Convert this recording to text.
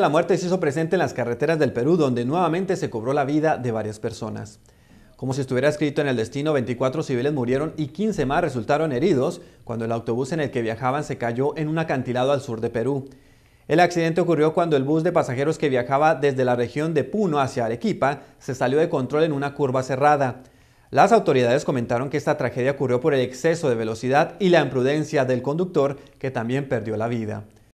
La muerte se hizo presente en las carreteras del Perú, donde nuevamente se cobró la vida de varias personas. Como si estuviera escrito en el destino, 24 civiles murieron y 15 más resultaron heridos cuando el autobús en el que viajaban se cayó en un acantilado al sur de Perú. El accidente ocurrió cuando el bus de pasajeros que viajaba desde la región de Puno hacia Arequipa se salió de control en una curva cerrada. Las autoridades comentaron que esta tragedia ocurrió por el exceso de velocidad y la imprudencia del conductor, que también perdió la vida.